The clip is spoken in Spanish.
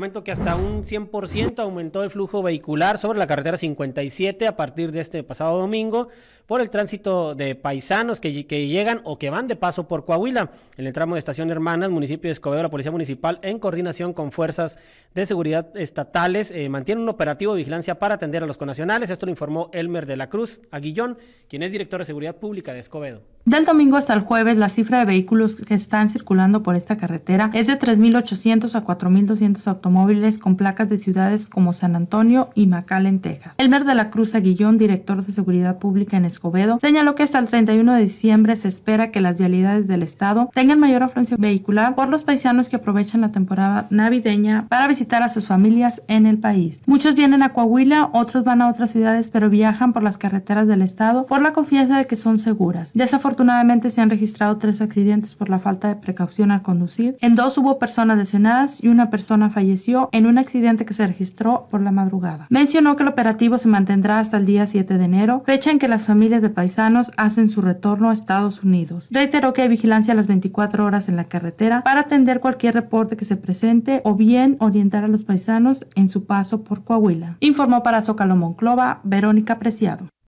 comento que hasta un 100% aumentó el flujo vehicular sobre la carretera 57 a partir de este pasado domingo por el tránsito de paisanos que, llegan o que van de paso por Coahuila. el tramo de Estación Hermanas, municipio de Escobedo, la Policía Municipal, en coordinación con fuerzas de seguridad estatales, eh, mantiene un operativo de vigilancia para atender a los conacionales. Esto lo informó Elmer de la Cruz Aguillón, quien es director de Seguridad Pública de Escobedo. Del domingo hasta el jueves, la cifra de vehículos que están circulando por esta carretera es de 3.800 a 4.200 automóviles con placas de ciudades como San Antonio y McAllen, Texas. Elmer de la Cruz Aguillón, director de Seguridad Pública en Escobedo, señaló que hasta el 31 de diciembre se espera que las vialidades del estado tengan mayor afluencia vehicular por los paisanos que aprovechan la temporada navideña para visitar a sus familias en el país. Muchos vienen a Coahuila, otros van a otras ciudades, pero viajan por las carreteras del estado por la confianza de que son seguras. Desafortunadamente, Afortunadamente se han registrado tres accidentes por la falta de precaución al conducir. En dos hubo personas lesionadas y una persona falleció en un accidente que se registró por la madrugada. Mencionó que el operativo se mantendrá hasta el día 7 de enero, fecha en que las familias de paisanos hacen su retorno a Estados Unidos. Reiteró que hay vigilancia a las 24 horas en la carretera para atender cualquier reporte que se presente o bien orientar a los paisanos en su paso por Coahuila. Informó para Zócalo Monclova Verónica Preciado.